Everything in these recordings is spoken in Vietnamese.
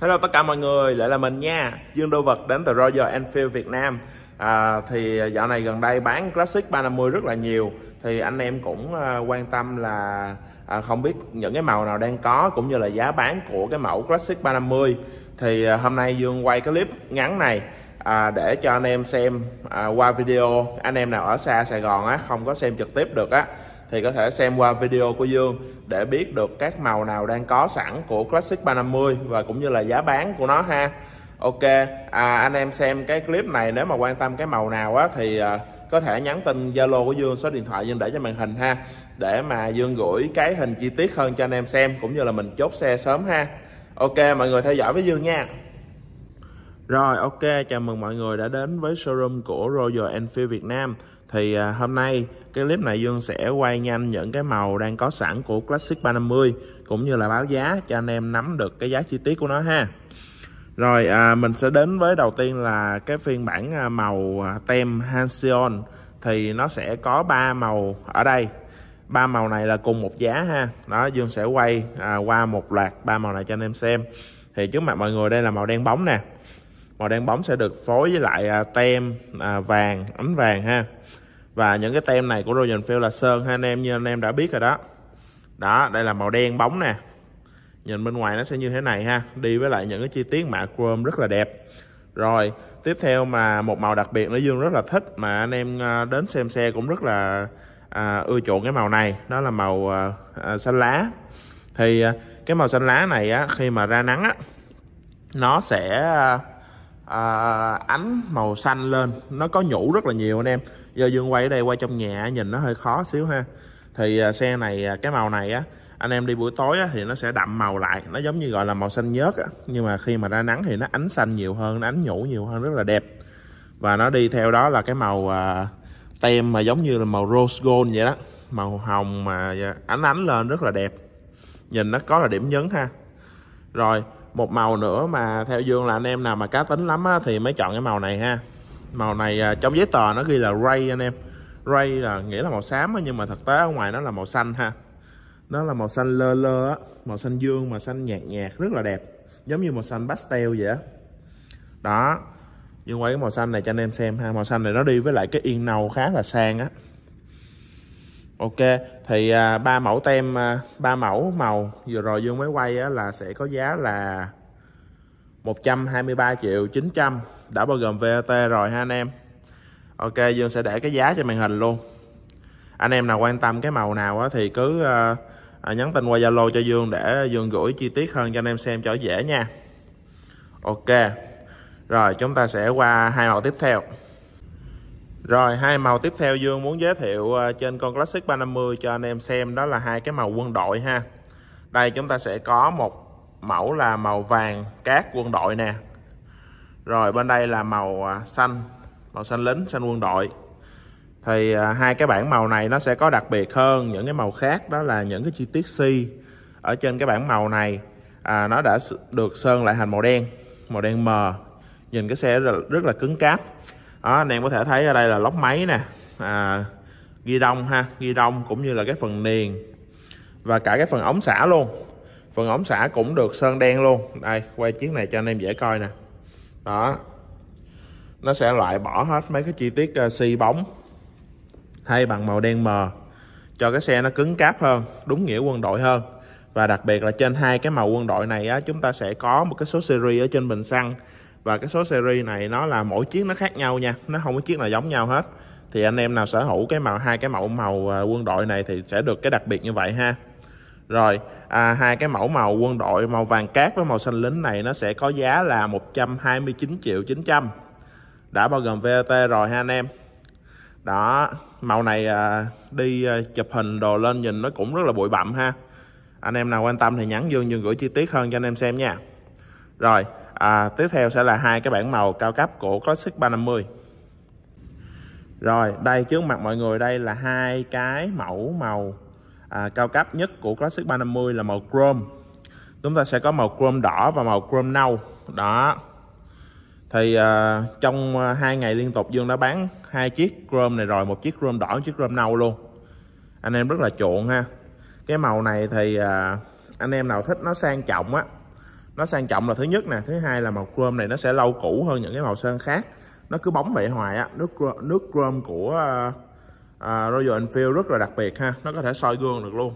Hello tất cả mọi người, lại là mình nha Dương Đô Vật đến từ Royal Enfield Việt Nam à, Thì dạo này gần đây bán Classic 350 rất là nhiều Thì anh em cũng à, quan tâm là à, không biết những cái màu nào đang có Cũng như là giá bán của cái mẫu Classic 350 Thì à, hôm nay Dương quay cái clip ngắn này à, Để cho anh em xem à, qua video Anh em nào ở xa Sài Gòn á, không có xem trực tiếp được á thì có thể xem qua video của Dương để biết được các màu nào đang có sẵn của Classic 350 và cũng như là giá bán của nó ha Ok à, anh em xem cái clip này nếu mà quan tâm cái màu nào á thì à, có thể nhắn tin Zalo của Dương số điện thoại Dương để cho màn hình ha để mà Dương gửi cái hình chi tiết hơn cho anh em xem cũng như là mình chốt xe sớm ha Ok mọi người theo dõi với Dương nha rồi ok, chào mừng mọi người đã đến với showroom của Royal Enfield Việt Nam Thì à, hôm nay cái clip này Dương sẽ quay nhanh những cái màu đang có sẵn của Classic 350 Cũng như là báo giá cho anh em nắm được cái giá chi tiết của nó ha Rồi à, mình sẽ đến với đầu tiên là cái phiên bản à, màu à, tem Hansion Thì nó sẽ có 3 màu ở đây ba màu này là cùng một giá ha đó dương sẽ quay à, qua một loạt ba màu này cho anh em xem thì trước mặt mọi người đây là màu đen bóng nè màu đen bóng sẽ được phối với lại à, tem à, vàng ánh vàng ha và những cái tem này của Royal Field là sơn ha anh em như anh em đã biết rồi đó đó đây là màu đen bóng nè nhìn bên ngoài nó sẽ như thế này ha đi với lại những cái chi tiết mạ chrome rất là đẹp rồi tiếp theo mà một màu đặc biệt nữa Dương rất là thích mà anh em à, đến xem xe cũng rất là à, ưa chuộng cái màu này đó là màu à, à, xanh lá thì cái màu xanh lá này á khi mà ra nắng á nó sẽ à, à, ánh màu xanh lên nó có nhũ rất là nhiều anh em giờ dương quay ở đây quay trong nhà nhìn nó hơi khó xíu ha thì à, xe này à, cái màu này á anh em đi buổi tối á, thì nó sẽ đậm màu lại nó giống như gọi là màu xanh nhớt á. nhưng mà khi mà ra nắng thì nó ánh xanh nhiều hơn nó ánh nhũ nhiều hơn rất là đẹp và nó đi theo đó là cái màu à, tem mà giống như là màu rose gold vậy đó màu hồng mà dạ, ánh ánh lên rất là đẹp nhìn nó có là điểm nhấn ha rồi một màu nữa mà theo dương là anh em nào mà cá tính lắm á, thì mới chọn cái màu này ha màu này à, trong giấy tờ nó ghi là ray anh em ray là nghĩa là màu xám á, nhưng mà thực tế ở ngoài nó là màu xanh ha nó là màu xanh lơ lơ á màu xanh dương mà xanh nhạt nhạt rất là đẹp giống như màu xanh pastel vậy á đó nhưng quay cái màu xanh này cho anh em xem ha màu xanh này nó đi với lại cái yên nâu khá là sang á Ok, thì à, ba mẫu tem à, ba mẫu màu vừa rồi Dương mới quay á, là sẽ có giá là 123 triệu 900 đã bao gồm VAT rồi ha anh em. Ok, Dương sẽ để cái giá trên màn hình luôn. Anh em nào quan tâm cái màu nào á, thì cứ uh, nhắn tin qua Zalo cho Dương để Dương gửi chi tiết hơn cho anh em xem cho dễ nha. Ok. Rồi, chúng ta sẽ qua hai màu tiếp theo. Rồi hai màu tiếp theo Dương muốn giới thiệu ờ, trên con Classic 350 cho anh em xem đó là hai cái màu quân đội ha. Đây chúng ta sẽ có một mẫu là màu vàng cát quân đội nè. Rồi bên đây là màu ờ, xanh, màu xanh lính, xanh quân đội. Thì ờ, hai cái bảng màu này nó sẽ có đặc biệt hơn những cái màu khác đó là những cái chi tiết si ở trên cái bảng màu này à, nó đã được sơn lại thành màu đen, màu đen mờ. Nhìn cái xe rất là cứng cáp đó, anh em có thể thấy ở đây là lóc máy nè à, ghi đông ha ghi đông cũng như là cái phần niền và cả cái phần ống xả luôn phần ống xả cũng được sơn đen luôn đây quay chiếc này cho anh em dễ coi nè đó nó sẽ loại bỏ hết mấy cái chi tiết uh, xi bóng thay bằng màu đen mờ cho cái xe nó cứng cáp hơn đúng nghĩa quân đội hơn và đặc biệt là trên hai cái màu quân đội này á, chúng ta sẽ có một cái số series ở trên bình xăng và cái số series này nó là mỗi chiếc nó khác nhau nha nó không có chiếc nào giống nhau hết thì anh em nào sở hữu cái màu hai cái mẫu màu à, quân đội này thì sẽ được cái đặc biệt như vậy ha rồi à, hai cái mẫu màu quân đội màu vàng cát với màu xanh lính này nó sẽ có giá là 129 triệu 900 đã bao gồm VAT rồi ha anh em đó màu này à, đi à, chụp hình đồ lên nhìn nó cũng rất là bụi bặm ha anh em nào quan tâm thì nhắn dương dương gửi chi tiết hơn cho anh em xem nha rồi à, tiếp theo sẽ là hai cái bảng màu cao cấp của Classic 350 rồi đây trước mặt mọi người đây là hai cái mẫu màu à, cao cấp nhất của Classic 350 là màu chrome chúng ta sẽ có màu chrome đỏ và màu chrome nâu đó thì à, trong à, hai ngày liên tục Dương đã bán hai chiếc chrome này rồi một chiếc chrome đỏ một chiếc chrome nâu luôn anh em rất là chuộng ha cái màu này thì à, anh em nào thích nó sang trọng á nó sang trọng là thứ nhất nè thứ hai là màu chrome này nó sẽ lâu cũ hơn những cái màu sơn khác nó cứ bóng vậy hoài á nước nước chrome của uh, Royal Enfield rất là đặc biệt ha nó có thể soi gương được luôn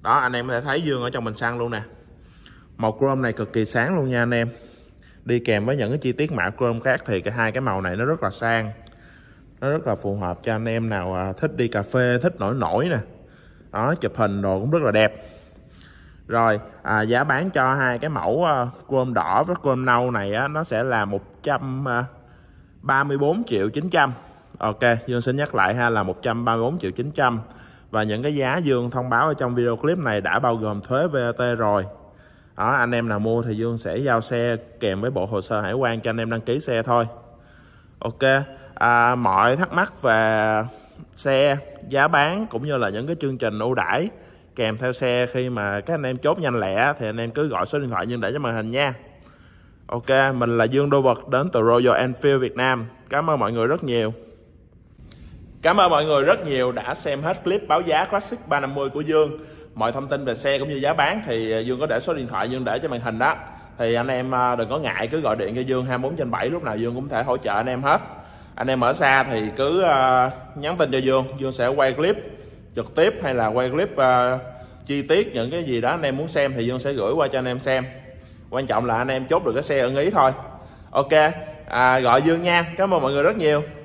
đó anh em có thể thấy gương ở trong mình xăng luôn nè màu chrome này cực kỳ sáng luôn nha anh em đi kèm với những cái chi tiết mạ chrome khác thì cái hai cái màu này nó rất là sang nó rất là phù hợp cho anh em nào à, thích đi cà phê thích nổi nổi nè đó chụp hình đồ cũng rất là đẹp rồi à, giá bán cho hai cái mẫu uh, chrome đỏ với chrome nâu này á, nó sẽ là 134 ờ, triệu 900 Ok Dương xin nhắc lại ha là 134 triệu 900 và những cái giá Dương thông báo ở trong video clip này đã bao gồm thuế VAT rồi đó, anh em nào mua thì Dương sẽ giao xe kèm với bộ hồ sơ hải quan cho anh em đăng ký xe thôi Ok à, mọi thắc mắc về xe giá bán cũng như là những cái chương trình ưu đãi kèm theo xe khi mà các anh em chốt nhanh lẹ thì anh em cứ gọi số điện thoại nhưng để cho màn hình nha Ok, mình là Dương Đô Vật đến từ Royal Enfield Việt Nam. Cảm ơn mọi người rất nhiều. Cảm ơn mọi người rất nhiều đã xem hết clip báo giá Classic 350 của Dương. Mọi thông tin về xe cũng như giá bán thì à, Dương có để số điện thoại Dương để cho màn hình đó. Thì anh em à, đừng có ngại cứ gọi điện cho Dương 24 trên 7 lúc nào Dương cũng thể hỗ trợ anh em hết. Anh em ở xa thì cứ à, nhắn tin cho Dương, Dương sẽ quay clip trực tiếp hay là quay clip uh, chi tiết những cái gì đó anh em muốn xem thì Dương sẽ gửi qua cho anh em xem quan trọng là anh em chốt được cái xe ưng ý thôi ok à, gọi Dương nha cảm ơn mọi người rất nhiều